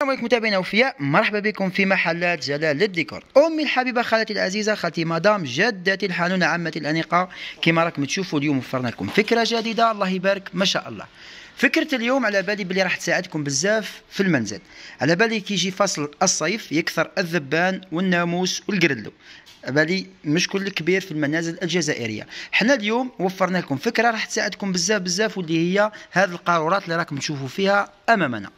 السلام عليكم متابعينا الاوفياء مرحبا بكم في محلات جلال للديكور امي الحبيبه خالتي العزيزه خالتي مدام جدتي الحنونه عمتي الانيقه كما راكم تشوفوا اليوم وفرنا لكم فكره جديده الله يبارك ما شاء الله فكره اليوم على بالي بلي راح تساعدكم بزاف في المنزل على بالي كيجي فصل الصيف يكثر الذبان والناموس والقردلو بالي مش كل كبير في المنازل الجزائريه حنا اليوم وفرنا لكم فكره راح تساعدكم بزاف بزاف واللي هي هذه القارورات اللي راكم تشوفوا فيها امامنا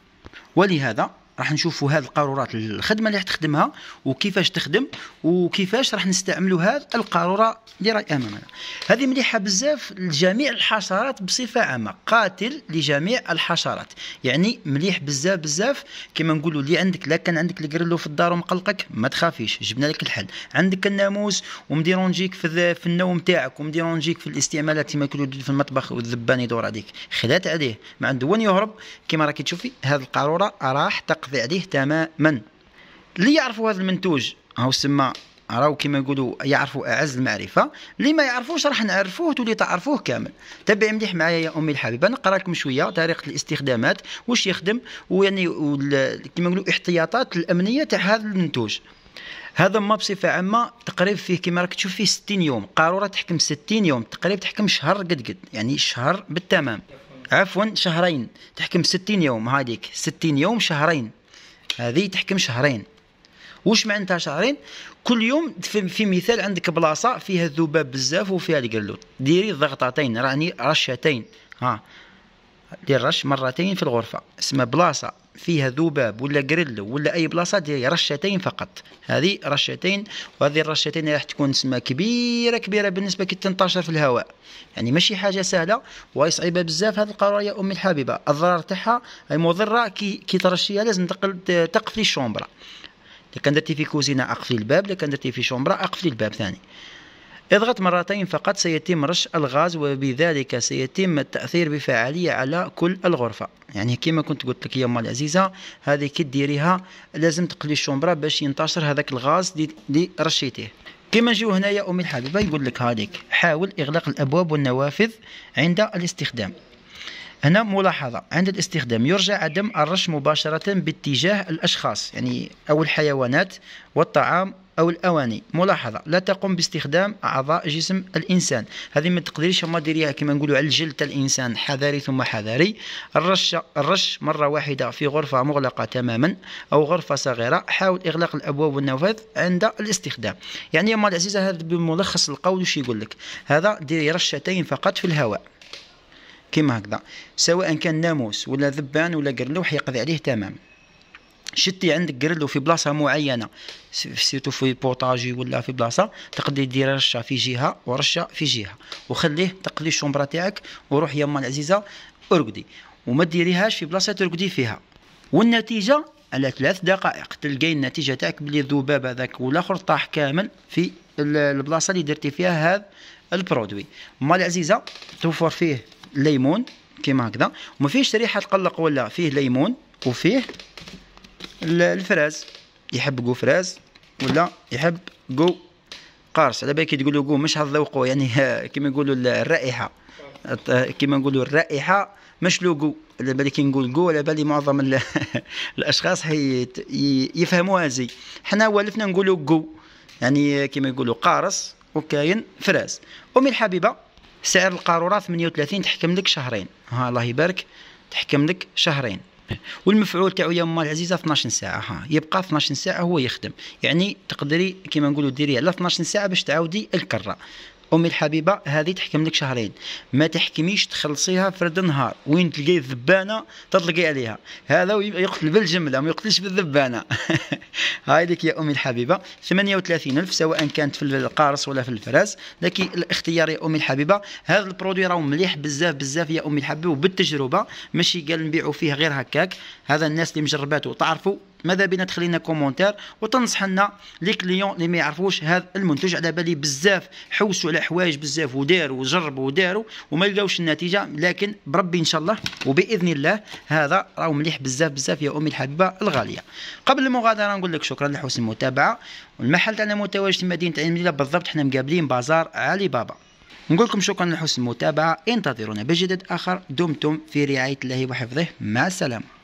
ولهذا راح نشوفوا هذه القارورات الخدمه اللي راح تخدمها وكيفاش تخدم وكيفاش راح نستعملوا هذه القاروره اللي راهي امامنا هذه مليحه بزاف لجميع الحشرات بصفه عامه قاتل لجميع الحشرات يعني مليح بزاف بزاف كما نقولوا اللي عندك لا كان عندك الكريلو في الدار ومقلقك ما تخافيش جبنا لك الحل عندك الناموس ومديرونجيك في, في النوم تاعك ومديرونجيك في الاستعمالات كما يقولوا في المطبخ والذبان يدور عليك خلات عليه ما عنده وين يهرب كما راكي تشوفي هذه القاروره راح تق يقضي عليه تماما اللي يعرفوا هذا المنتوج هاو سما راهو كيما نقولوا يعرفوا اعز المعرفه اللي ما يعرفوش راح نعرفوه تولي تعرفوه كامل تبع مليح معايا يا امي الحبيبه نقرا لكم شويه طريقه الاستخدامات واش يخدم ويعني كيما نقولوا احتياطات الامنيه تاع هذا المنتوج هذا ما بصفه عامه تقريب فيه كما راك تشوف فيه 60 يوم قاروره تحكم 60 يوم تقريب تحكم شهر قد قد يعني شهر بالتمام عفوا شهرين تحكم 60 يوم هذيك 60 يوم شهرين هذه تحكم شهرين واش معناتها شهرين كل يوم في مثال عندك بلاصه فيها الذباب بزاف وفيها القلوط ديري ضغطتين راني رشتين ها للرش مرتين في الغرفة اسمها بلاصة فيها ذباب ولا جريل ولا أي بلاصة دير رشتين فقط هذه رشتين وهذه الرشتين راح تكون اسمها كبيرة كبيرة بالنسبة كي تنتشر في الهواء يعني ماشي حاجة سهلة وهي صعيبة بزاف هذه القرارة يا أمي الحبيبة الضرر تاعها أي مضرة كي كي ترشيها لازم تقل تقفلي الشومبرا لكن درتي في كوزينه اقفلي الباب لكن درتي في شومبرا اقفلي الباب ثاني اضغط مرتين فقط سيتم رش الغاز وبذلك سيتم التأثير بفعالية على كل الغرفة يعني كما كنت قلت لك يا أمي العزيزة هذه كي ديريها لازم تقلي الشمبرة باش ينتشر هذاك الغاز اللي رشيتيه كما نجيو هنا يا أمي الحبيبة يقول لك هذيك حاول إغلاق الأبواب والنوافذ عند الاستخدام هنا ملاحظة عند الاستخدام يرجى عدم الرش مباشرة باتجاه الأشخاص يعني أو الحيوانات والطعام أو الأواني ملاحظة لا تقوم باستخدام أعضاء جسم الإنسان هذه ما تقدريش ما ديريها كما نقولوا على الجلد الإنسان حذاري ثم حذاري الرش الرش مرة واحدة في غرفة مغلقة تماما أو غرفة صغيرة حاول إغلاق الأبواب والنوافذ عند الاستخدام يعني يا العزيزة هذا بملخص القول وش يقول لك هذا ديري رشتين فقط في الهواء كيما هكذا سواء كان ناموس ولا ذبان ولا قرلو حيقضي عليه تماما شتي عندك قرلو في بلاصه معينه سيتو في بوطاجي ولا في بلاصه تقدري دير رشه في جهه ورشه في جهه وخليه تقلي الشومبرا تاعك وروح يما العزيزه ارقدي وما ديريهاش في بلاصه ترقدي فيها والنتيجه على ثلاث دقائق تلقاي النتيجه تاعك بلي الذباب هذاك والاخر طاح كامل في البلاصه اللي درتي فيها هذا البرودوي مال عزيزه توفر فيه ليمون كيما هكذا وما فيهش ريحه تقلق ولا فيه ليمون وفيه الفراز يحب جو فراز ولا يحب جو قارص على بالك تقولوا جو مش هتذوقوا يعني كيما يقولوا الرائحه كيما نقولوا الرائحه مش لوجو على بالي كي نقول جو على بالي معظم الاشخاص هي يفهموها زي حنا ولفنا نقولوا جو يعني كيما يقولوا قارص وكاين فراس امي الحبيبه سعر القاروره 38 تحكم لك شهرين ها الله يبارك تحكم لك شهرين والمفعول تاعو يا ام العزيزه 12 ساعه ها يبقى 12 ساعه هو يخدم يعني تقدري كيما نقولوا ديري على 12 ساعه باش تعاودي الكره امي الحبيبه هذه تحكم لك شهرين ما تحكميش تخلصيها فرد نهار وين تلقاي الذبانه تطلقي عليها هذا يقتل بالجمله ما يقتلش بالذبانه هاي لك يا امي الحبيبه 38 الف سواء كانت في القارص ولا في الفراس لكن الاختيار يا امي الحبيبه هذا البرودوي راهو مليح بزاف بزاف يا امي الحبيبه وبالتجربه ماشي قال نبيعوا فيه غير هكاك هذا الناس اللي مجرباته تعرفوا ماذا بينا تخلينا كومونتير وتنصح لنا لي كليون اللي ما يعرفوش هذا المنتج على بالي بزاف حوسوا على حوايج بزاف وداروا وجربوا وداروا وما لقاوش النتيجه لكن بربي ان شاء الله وباذن الله هذا راهو مليح بزاف بزاف يا امي الحبيبه الغاليه قبل المغادره نقول لك شكرا لحسن المتابعه والمحل تاعنا متواجد في مدينه عين مدينه بالضبط حنا مقابلين بازار علي بابا نقول لكم شكرا لحسن المتابعه انتظرونا بجدد اخر دمتم في رعايه الله وحفظه مع السلامه